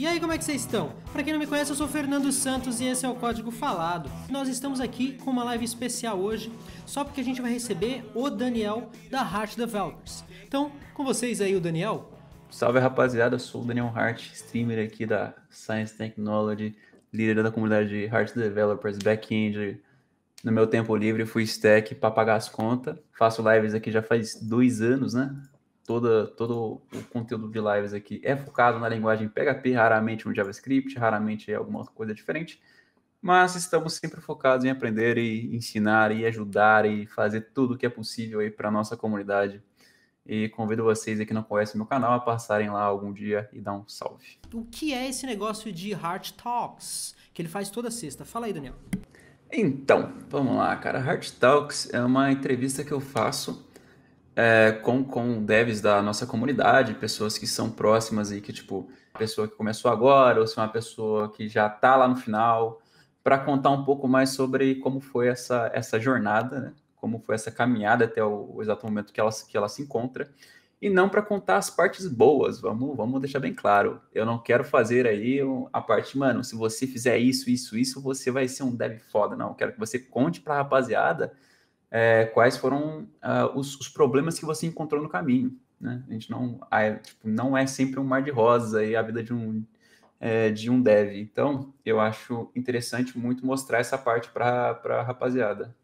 E aí, como é que vocês estão? Para quem não me conhece, eu sou Fernando Santos e esse é o Código Falado. Nós estamos aqui com uma live especial hoje, só porque a gente vai receber o Daniel da Heart Developers. Então, com vocês aí o Daniel. Salve rapaziada, eu sou o Daniel Hart, streamer aqui da Science Technology, líder da comunidade de Heart Developers, back-end. No meu tempo livre, fui stack para pagar as contas. Faço lives aqui já faz dois anos, né? toda, todo o conteúdo de lives aqui é focado na linguagem PHP, raramente no JavaScript, raramente é alguma coisa diferente, mas estamos sempre focados em aprender e ensinar e ajudar e fazer tudo o que é possível aí para a nossa comunidade. E convido vocês aí que não conhecem meu canal a passarem lá algum dia e dar um salve. O que é esse negócio de Heart Talks que ele faz toda sexta? Fala aí, Daniel. Então, vamos lá, cara. Heart Talks é uma entrevista que eu faço é, com, com devs da nossa comunidade, pessoas que são próximas e que, tipo, pessoa que começou agora, ou se é uma pessoa que já tá lá no final, para contar um pouco mais sobre como foi essa, essa jornada, né? como foi essa caminhada até o, o exato momento que ela, que ela se encontra e não para contar as partes boas. Vamos, vamos deixar bem claro. Eu não quero fazer aí a parte, mano, se você fizer isso, isso, isso, você vai ser um dev foda. Não, eu quero que você conte para a rapaziada é, quais foram uh, os, os, problemas que você encontrou no caminho. Né? A gente não, a, tipo, não é sempre um mar de rosa aí a vida de um, é, de um dev. Então, eu acho interessante muito mostrar essa parte para a rapaziada.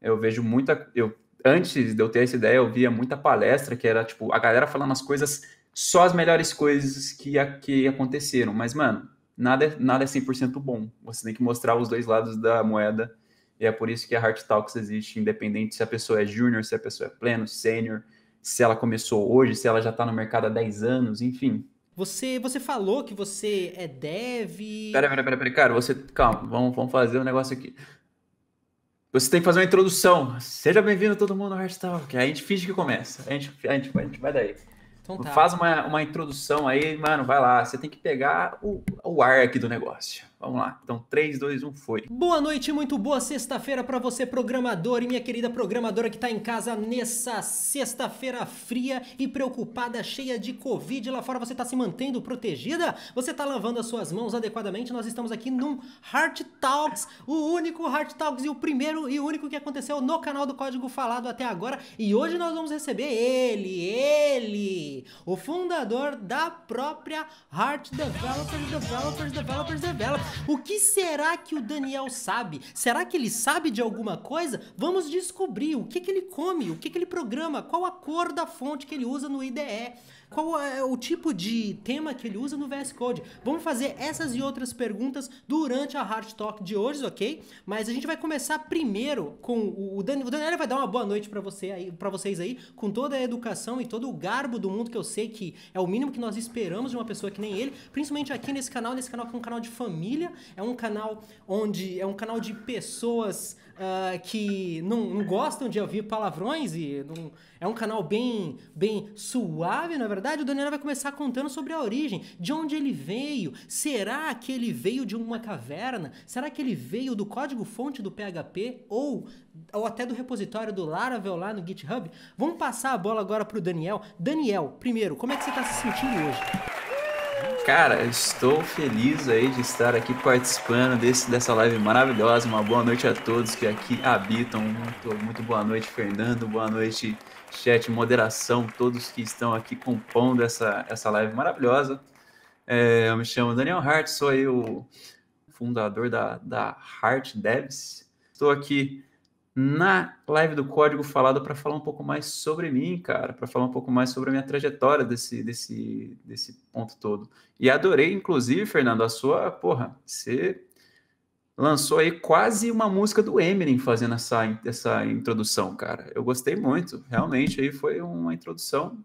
Eu vejo muita. Eu, antes de eu ter essa ideia, eu via muita palestra que era tipo a galera falando as coisas, só as melhores coisas que, a, que aconteceram. Mas, mano, nada, é, nada é 100% bom. Você tem que mostrar os dois lados da moeda e é por isso que a Heart Talks existe, independente se a pessoa é júnior, se a pessoa é pleno, sênior, se ela começou hoje, se ela já está no mercado há 10 anos, enfim. Você, você falou que você é dev. Pera, pera, pera, pera, cara, você. Calma, vamos, vamos fazer um negócio aqui. Você tem que fazer uma introdução. Seja bem-vindo todo mundo ao que Aí a gente finge que começa. A gente, a gente, a gente vai daí. Então tá. Faz uma, uma introdução aí, mano, vai lá. Você tem que pegar o, o ar aqui do negócio. Vamos lá. Então, 3, 2, 1, foi. Boa noite, muito boa sexta-feira para você, programador e minha querida programadora que está em casa nessa sexta-feira fria e preocupada, cheia de Covid lá fora. Você está se mantendo protegida? Você está lavando as suas mãos adequadamente? Nós estamos aqui num Heart Talks, o único Heart Talks e o primeiro e único que aconteceu no canal do Código Falado até agora. E hoje nós vamos receber ele, ele, o fundador da própria Heart Developers, Developers, Developers, Developers. O que será que o Daniel sabe? Será que ele sabe de alguma coisa? Vamos descobrir o que, que ele come, o que, que ele programa, qual a cor da fonte que ele usa no IDE. Qual é o tipo de tema que ele usa no VS Code? Vamos fazer essas e outras perguntas durante a Hard Talk de hoje, ok? Mas a gente vai começar primeiro com o Daniel. O Daniel vai dar uma boa noite para você aí, para vocês aí, com toda a educação e todo o garbo do mundo que eu sei que é o mínimo que nós esperamos de uma pessoa que nem ele, principalmente aqui nesse canal, nesse canal que é um canal de família, é um canal onde é um canal de pessoas uh, que não, não, gostam de ouvir palavrões e não, é um canal bem, bem suave, na é verdade, o Daniel vai começar contando sobre a origem, de onde ele veio. Será que ele veio de uma caverna? Será que ele veio do código-fonte do PHP ou, ou até do repositório do Laravel lá no GitHub? Vamos passar a bola agora para o Daniel. Daniel, primeiro, como é que você está se sentindo hoje? Cara, estou feliz aí de estar aqui participando desse, dessa live maravilhosa. Uma boa noite a todos que aqui habitam. Muito, muito boa noite, Fernando. Boa noite, chat, moderação, todos que estão aqui compondo essa, essa live maravilhosa. É, eu me chamo Daniel Hart, sou aí o fundador da, da Hart Devs. Estou aqui na live do Código Falado para falar um pouco mais sobre mim, cara, para falar um pouco mais sobre a minha trajetória desse, desse, desse ponto todo. E adorei, inclusive, Fernando, a sua, porra, você lançou aí quase uma música do Eminem fazendo essa, essa introdução, cara. Eu gostei muito, realmente, aí foi uma introdução.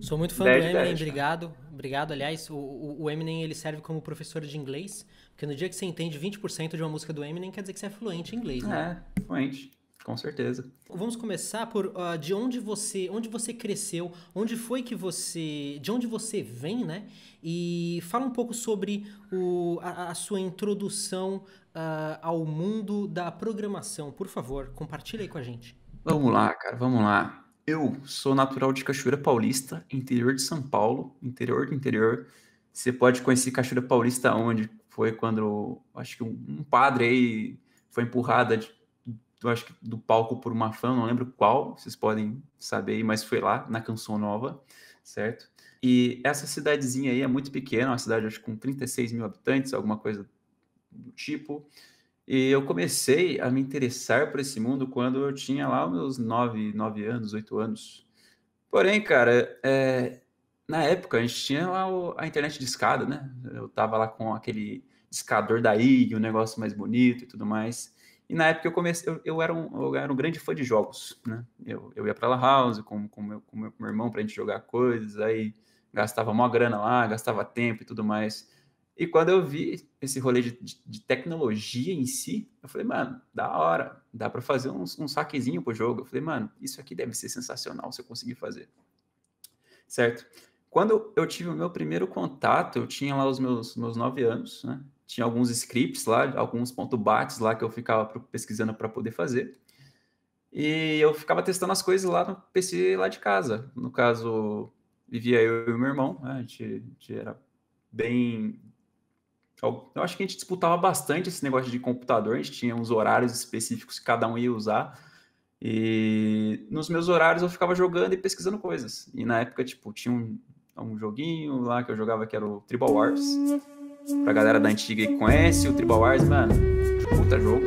Sou muito fã 10, do Eminem, 10, obrigado. Obrigado, aliás, o, o Eminem ele serve como professor de inglês, porque no dia que você entende 20% de uma música do Eminem, quer dizer que você é fluente em inglês, né? É, fluente. Com certeza. Vamos começar por uh, de onde você, onde você cresceu, onde foi que você, de onde você vem, né? E fala um pouco sobre o, a, a sua introdução uh, ao mundo da programação, por favor, compartilha aí com a gente. Vamos lá, cara, vamos lá. Eu sou natural de Cachoeira Paulista, interior de São Paulo, interior do interior. Você pode conhecer Cachoeira Paulista onde? foi quando acho que um padre aí foi empurrada do, acho que do palco por uma fã, não lembro qual, vocês podem saber aí, mas foi lá na Canção Nova, certo? E essa cidadezinha aí é muito pequena, uma cidade acho com 36 mil habitantes, alguma coisa do tipo. E eu comecei a me interessar por esse mundo quando eu tinha lá meus 9, 9 anos, 8 anos. Porém, cara, é, na época, a gente tinha a, a internet de escada, né? Eu tava lá com aquele discador da IG, o um negócio mais bonito e tudo mais. E na época eu comecei, eu, eu, era, um, eu era um grande fã de jogos, né? Eu, eu ia pra La House com, com, meu, com meu, com meu irmão pra gente jogar coisas, aí gastava mó grana lá, gastava tempo e tudo mais. E quando eu vi esse rolê de, de, de tecnologia em si, eu falei, mano, da hora, dá para fazer um, um saquezinho pro jogo. Eu falei, mano, isso aqui deve ser sensacional se eu conseguir fazer. Certo? Quando eu tive o meu primeiro contato, eu tinha lá os meus, meus nove anos, né? Tinha alguns scripts lá, alguns ponto bates lá que eu ficava pesquisando para poder fazer. E eu ficava testando as coisas lá no PC lá de casa. No caso, vivia eu e meu irmão, né? a, gente, a gente era bem. Eu acho que a gente disputava bastante esse negócio de computador, a gente tinha uns horários específicos que cada um ia usar. E nos meus horários eu ficava jogando e pesquisando coisas. E na época, tipo, tinha um um joguinho lá que eu jogava que era o Tribal Wars. Pra galera da antiga que conhece o Tribal Wars, mano, puta jogo,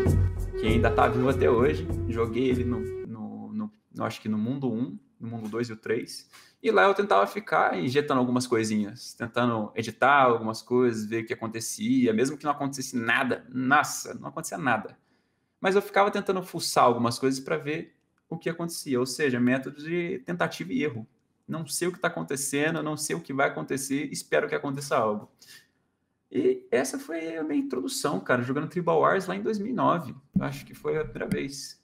que ainda tá vivo até hoje. Joguei ele no, no, no, no acho que no mundo 1, no mundo 2 e o 3. E lá eu tentava ficar injetando algumas coisinhas, tentando editar algumas coisas, ver o que acontecia, mesmo que não acontecesse nada. Nossa, não acontecia nada. Mas eu ficava tentando fuçar algumas coisas para ver o que acontecia, ou seja, método de tentativa e erro não sei o que está acontecendo, não sei o que vai acontecer, espero que aconteça algo. E essa foi a minha introdução, cara, jogando Tribal Wars lá em 2009. Acho que foi a primeira vez.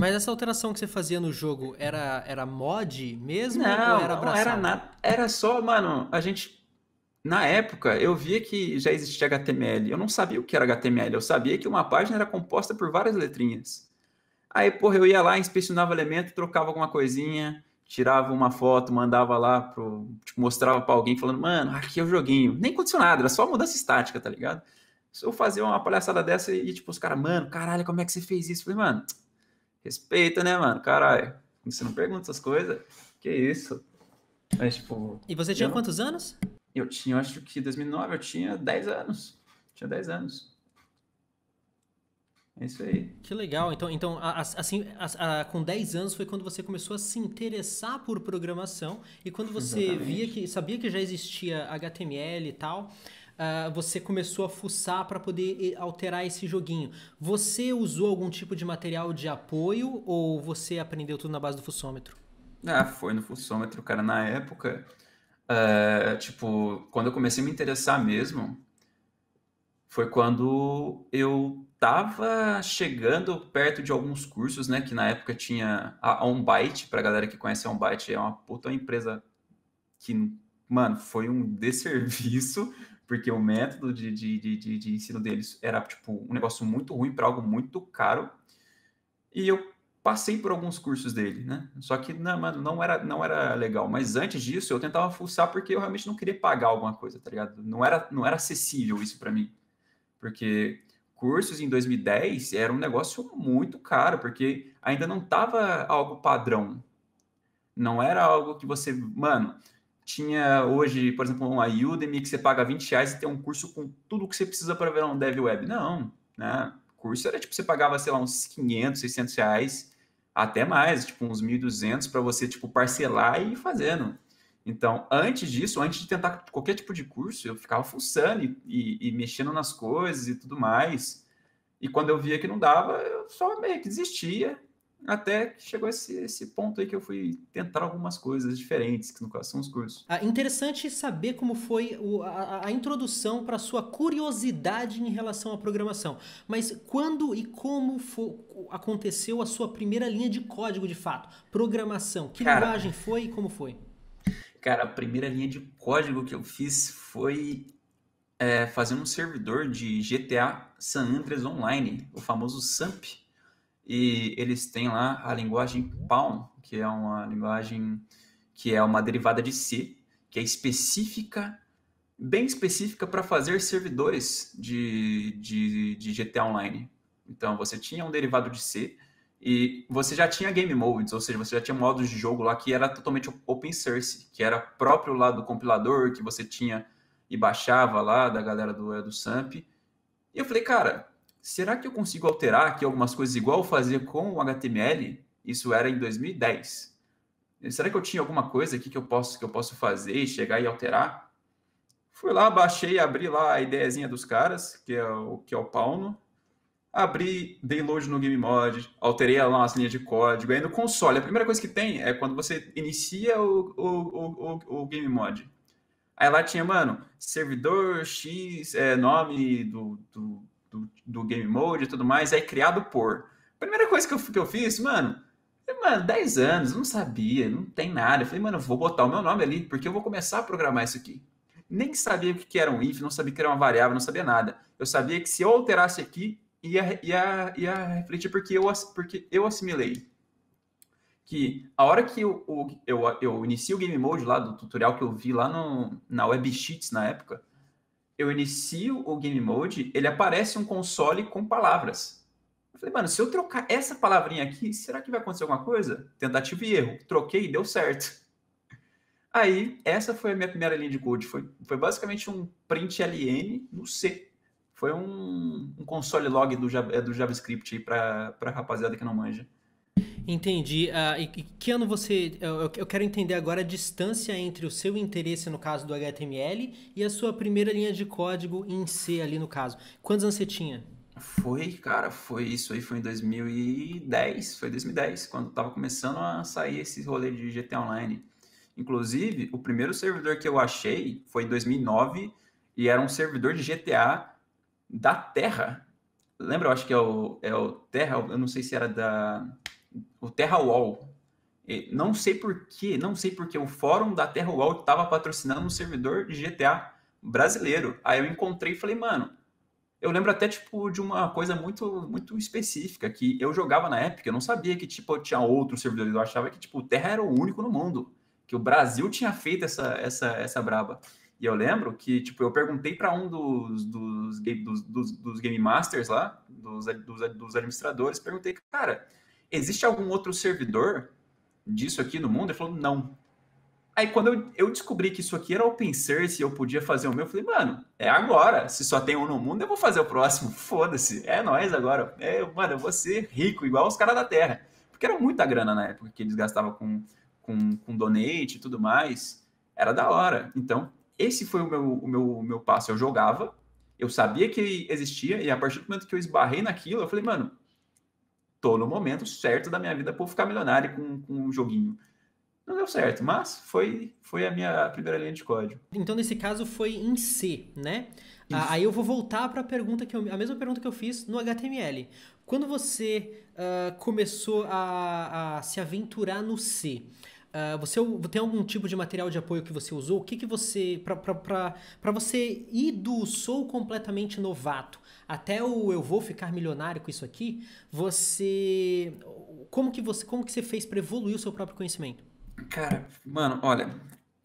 Mas essa alteração que você fazia no jogo era, era mod mesmo? Não, era não era nada. Era só, mano, a gente. Na época, eu via que já existia HTML. Eu não sabia o que era HTML. Eu sabia que uma página era composta por várias letrinhas. Aí, porra, eu ia lá, inspecionava elemento, trocava alguma coisinha tirava uma foto, mandava lá, pro, tipo, mostrava para alguém falando, mano, aqui é o joguinho. Nem aconteceu nada, era só mudança estática, tá ligado? Se eu fazer uma palhaçada dessa e, tipo, os caras, mano, caralho, como é que você fez isso? Eu falei, mano, respeita, né, mano? Caralho, você não pergunta essas coisas, que isso? Mas, tipo... E você tinha quantos anos? Eu tinha, acho que 2009, eu tinha 10 anos. Tinha 10 anos. É isso aí. Que legal. Então, então assim, com 10 anos foi quando você começou a se interessar por programação e quando você Exatamente. via que sabia que já existia HTML e tal, ah, você começou a fuçar para poder eh, alterar esse joguinho. Você usou algum tipo de material de apoio ou você aprendeu tudo na base do fuçômetro? Ah, foi no fuçômetro, cara. Na época, ah, tipo, quando eu comecei a me interessar mesmo, foi quando eu estava chegando perto de alguns cursos, né? Que na época tinha a OnByte, para galera que conhece a OnByte, é uma puta empresa que, mano, foi um desserviço, porque o método de, de, de, de ensino deles era, tipo, um negócio muito ruim para algo muito caro. E eu passei por alguns cursos dele, né? Só que, não, mano, não era, não era legal. Mas antes disso, eu tentava fuçar porque eu realmente não queria pagar alguma coisa, tá ligado? Não era, não era acessível isso para mim. Porque cursos em 2010 era um negócio muito caro, porque ainda não estava algo padrão. Não era algo que você, mano, tinha hoje, por exemplo, uma Udemy que você paga 20 reais e tem um curso com tudo que você precisa para virar um dev web. Não, né? curso era tipo, você pagava, sei lá, uns 500, 600 reais, até mais, tipo, uns 1.200 para você, tipo, parcelar e ir fazendo. Então, antes disso, antes de tentar qualquer tipo de curso, eu ficava fuçando e, e, e, mexendo nas coisas e tudo mais. E quando eu via que não dava, eu só meio que desistia. Até que chegou esse, esse ponto aí que eu fui tentar algumas coisas diferentes, que no caso são os cursos. Ah, interessante saber como foi o, a, a, introdução para sua curiosidade em relação à programação. Mas quando e como foi, aconteceu a sua primeira linha de código de fato? Programação. Que Cara, linguagem foi e como foi? Cara, a primeira linha de código que eu fiz foi é, fazer um servidor de GTA San Andreas Online, o famoso SAMP. E eles têm lá a linguagem Palm, que é uma linguagem que é uma derivada de C, que é específica, bem específica para fazer servidores de, de, de GTA Online. Então, você tinha um derivado de C e você já tinha game modes, ou seja, você já tinha modos de jogo lá que era totalmente open source, que era próprio lá do compilador, que você tinha e baixava lá da galera do, é, do SAMP. E eu falei, cara, será que eu consigo alterar aqui algumas coisas igual eu fazia com o HTML? Isso era em 2010. Será que eu tinha alguma coisa aqui que eu posso que eu posso fazer e chegar e alterar? Fui lá, baixei, abri lá a ideiazinha dos caras, que é o que é o Pauno, abri, dei load no game mod, alterei lá nossa linhas de código. Aí no console, a primeira coisa que tem é quando você inicia o, o, o, o game mod. Aí lá tinha, mano, servidor X, é, nome do, do, do, do, game mode e tudo mais, aí criado por. Primeira coisa que eu, que eu fiz, mano, mano, 10 anos, não sabia, não tem nada. Eu falei, mano, vou botar o meu nome ali, porque eu vou começar a programar isso aqui. Nem sabia o que era um if, não sabia que era uma variável, não sabia nada. Eu sabia que se eu alterasse aqui, ia, ia, refletir porque eu, porque eu assimilei que a hora que eu, eu, eu inicio o Game Mode lá, do tutorial que eu vi lá no, na Web Sheets na época, eu inicio o Game Mode, ele aparece um console com palavras. Eu falei, mano, se eu trocar essa palavrinha aqui, será que vai acontecer alguma coisa? Tentativa e erro. Troquei e deu certo. Aí, essa foi a minha primeira linha de code. Foi, foi basicamente um print LN no C. Foi um, um console log do, é do JavaScript para a rapaziada que não manja. Entendi. Uh, e que ano você. Eu, eu, quero entender agora a distância entre o seu interesse, no caso do HTML, e a sua primeira linha de código em C, ali no caso. Quantos anos você tinha? Foi, cara, foi isso aí, foi em 2010. Foi 2010, quando tava começando a sair esse rolê de GT Online. Inclusive, o primeiro servidor que eu achei foi em 2009 e era um servidor de GTA da Terra. Lembra, eu acho que é o, é o Terra, eu não sei se era da. O Terra Wall. Não sei porquê, não sei porque o fórum da Terra Wall estava patrocinando um servidor de GTA brasileiro. Aí eu encontrei e falei, mano, eu lembro até, tipo, de uma coisa muito muito específica, que eu jogava na época, eu não sabia que, tipo, tinha outro servidor, eu achava que, tipo, o Terra era o único no mundo, que o Brasil tinha feito essa, essa, essa braba. E eu lembro que, tipo, eu perguntei para um dos, dos, dos, dos, dos Game Masters lá, dos, dos, dos administradores, perguntei, cara, existe algum outro servidor disso aqui no mundo? Ele falou, não. Aí quando eu, eu descobri que isso aqui era open source e eu podia fazer o meu, eu falei, mano, é agora. Se só tem um no mundo, eu vou fazer o próximo. Foda-se, é nós agora. É, mano, eu vou ser rico, igual os caras da Terra. Porque era muita grana na época que eles gastavam com, com, com donate e tudo mais. Era da hora. Então, esse foi o meu, o meu, meu passo. Eu jogava, eu sabia que existia, e a partir do momento que eu esbarrei naquilo, eu falei, mano, tô no momento certo da minha vida para ficar milionário com, com um joguinho. Não deu certo, mas foi, foi a minha primeira linha de código. Então, nesse caso, foi em C, né? aí eu vou voltar para a pergunta que eu, a mesma pergunta que eu fiz no HTML. Quando você uh, começou a, a se aventurar no C, ah, você tem algum tipo de material de apoio que você usou? O que, que você. para você ir do sou completamente novato até o eu vou ficar milionário com isso aqui, você. Como que você, como que você fez para evoluir o seu próprio conhecimento? Cara, mano, olha,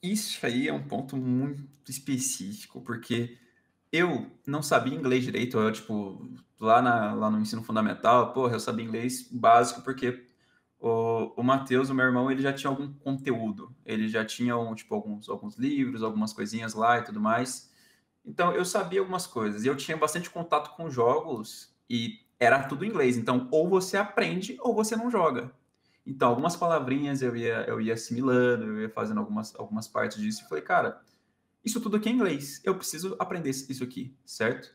isso aí é um ponto muito específico, porque eu não sabia inglês direito, eu, tipo, lá, na, lá no ensino fundamental, porra, eu sabia inglês básico porque o, o Matheus, o meu irmão, ele já tinha algum conteúdo. Ele já tinha, tipo, alguns, alguns livros, algumas coisinhas lá e tudo mais. Então, eu sabia algumas coisas. E eu tinha bastante contato com jogos e era tudo em inglês. Então, ou você aprende ou você não joga. Então, algumas palavrinhas eu ia, eu ia assimilando, eu ia fazendo algumas, algumas partes disso. E falei, cara, isso tudo aqui é inglês. Eu preciso aprender isso aqui, certo?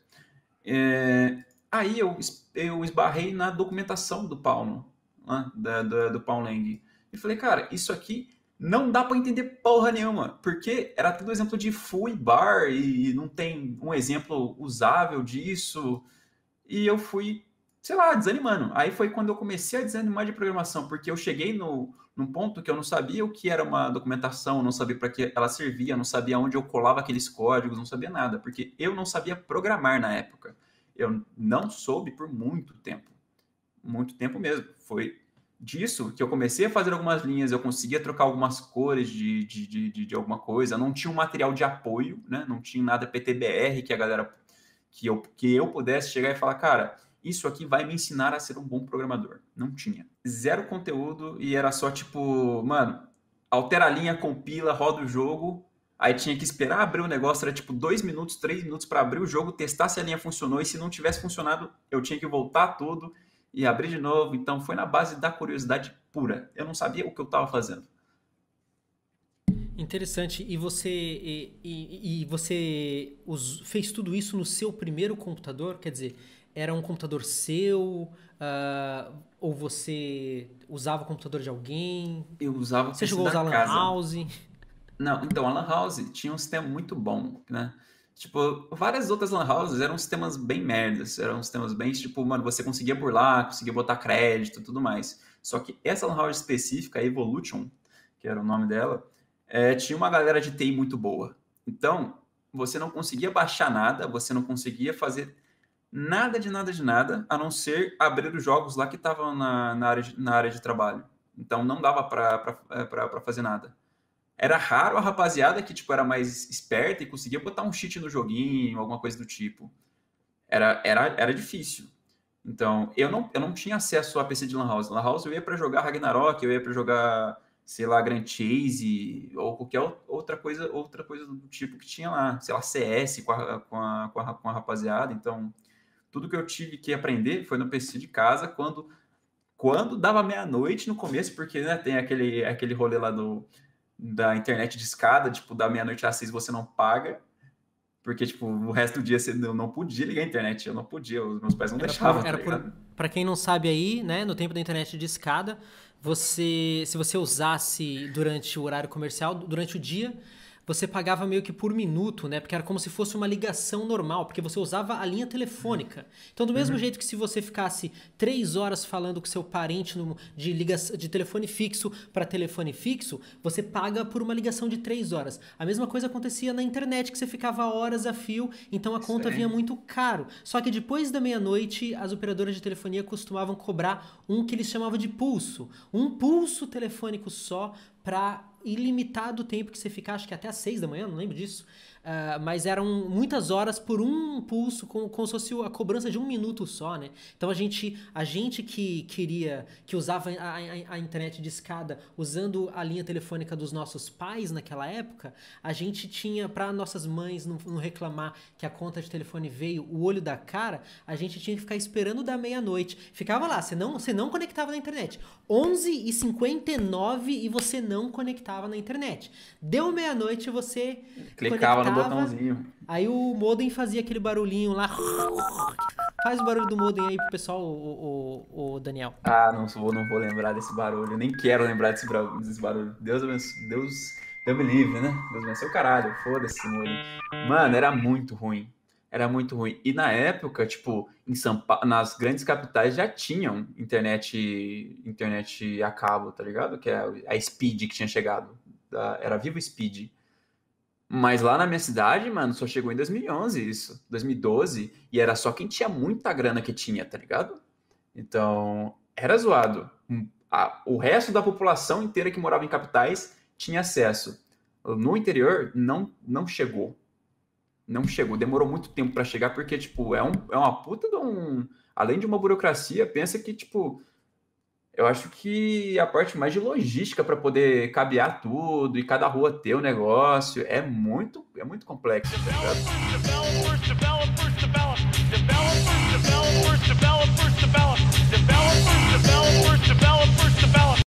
É... Aí eu, eu esbarrei na documentação do Palmo né, da, da, do Paul Lang. E falei, cara, isso aqui não dá para entender porra nenhuma, porque era tudo exemplo de full e bar e não tem um exemplo usável disso. E eu fui, sei lá, desanimando. Aí foi quando eu comecei a desanimar de programação, porque eu cheguei no, num ponto que eu não sabia o que era uma documentação, não sabia para que ela servia, não sabia onde eu colava aqueles códigos, não sabia nada, porque eu não sabia programar na época. Eu não soube por muito tempo muito tempo mesmo. Foi disso que eu comecei a fazer algumas linhas, eu conseguia trocar algumas cores de, de, de, de alguma coisa, não tinha um material de apoio, né? não tinha nada PTBR que a galera que eu, que eu pudesse chegar e falar, cara, isso aqui vai me ensinar a ser um bom programador. Não tinha. Zero conteúdo e era só tipo, mano, altera a linha, compila, roda o jogo. Aí tinha que esperar abrir o negócio, era tipo dois minutos, três minutos para abrir o jogo, testar se a linha funcionou e se não tivesse funcionado, eu tinha que voltar tudo e abri de novo. Então foi na base da curiosidade pura. Eu não sabia o que eu estava fazendo. Interessante. E você e, e, e você fez tudo isso no seu primeiro computador? Quer dizer, era um computador seu? Uh, ou você usava o computador de alguém? Eu usava. Você chegou a usar Lan House? Não, então a Lan House tinha um sistema muito bom, né? Tipo, várias outras lan houses eram sistemas bem merdas, eram sistemas bem, tipo, mano, você conseguia burlar, conseguia botar crédito tudo mais. Só que essa lan house específica, a Evolution, que era o nome dela, é, tinha uma galera de TI muito boa. Então, você não conseguia baixar nada, você não conseguia fazer nada de nada de nada, a não ser abrir os jogos lá que estavam na, na, área, de, na área de trabalho. Então, não dava para é, fazer nada era raro a rapaziada que tipo era mais esperta e conseguia botar um cheat no joguinho, alguma coisa do tipo. Era, era, era difícil. Então, eu não, eu não tinha acesso a PC de Lan House. Lan House eu ia para jogar Ragnarok, eu ia para jogar, sei lá, Grand Chase ou qualquer outra coisa, outra coisa do tipo que tinha lá, sei lá, CS com a, com a, com a, com a rapaziada. Então, tudo que eu tive que aprender foi no PC de casa quando quando dava meia-noite no começo, porque né, tem aquele aquele rolê lá do da internet de escada, tipo, da meia-noite às seis você não paga, porque, tipo, o resto do dia você não, não podia ligar a internet, eu não podia, os meus pais não era deixavam. Tá por, era tá para quem não sabe aí, né, no tempo da internet de escada, você, se você usasse durante o horário comercial, durante o dia, você pagava meio que por minuto, né? Porque era como se fosse uma ligação normal, porque você usava a linha telefônica. Então, do mesmo uhum. jeito que se você ficasse três horas falando com seu parente no, de, liga de telefone fixo para telefone fixo, você paga por uma ligação de três horas. A mesma coisa acontecia na internet, que você ficava horas a fio, então a conta Sim. vinha muito caro. Só que depois da meia-noite, as operadoras de telefonia costumavam cobrar um que eles chamavam de pulso. Um pulso telefônico só para ilimitado o tempo que você ficar, acho que até às 6 da manhã, não lembro disso, Uh, mas eram muitas horas por um pulso, como, como se fosse a cobrança de um minuto só, né? Então a gente, a gente que queria, que usava a, a, a internet de escada usando a linha telefônica dos nossos pais naquela época, a gente tinha, para nossas mães não, não reclamar que a conta de telefone veio, o olho da cara, a gente tinha que ficar esperando da meia-noite. Ficava lá, você não, você não conectava na internet. 11 e 59 e você não conectava na internet. Deu meia-noite você clicava no botãozinho. Aí o modem fazia aquele barulhinho lá. Faz o barulho do modem aí pro pessoal, o, o, o Daniel. Ah, não vou, não vou lembrar desse barulho. Nem quero lembrar desse, desse barulho. Deus abençoe. Deus, Deus me livre, né? Deus me abençoe. Caralho, foda-se, modem. Mano, era muito ruim. Era muito ruim. E na época, tipo, em São nas grandes capitais já tinham internet, internet a cabo, tá ligado? Que é a Speed que tinha chegado. Da, era Vivo Speed mas lá na minha cidade, mano, só chegou em 2011 isso, 2012, e era só quem tinha muita grana que tinha, tá ligado? Então, era zoado. Hum, o resto da população inteira que morava em capitais tinha acesso. No interior, não, não chegou. Não chegou. Demorou muito tempo para chegar, porque, tipo, é, um, é uma puta de um. Além de uma burocracia, pensa que, tipo, eu acho que a parte mais de logística para poder cabear tudo e cada rua ter o um negócio é muito, é muito complexo. Tá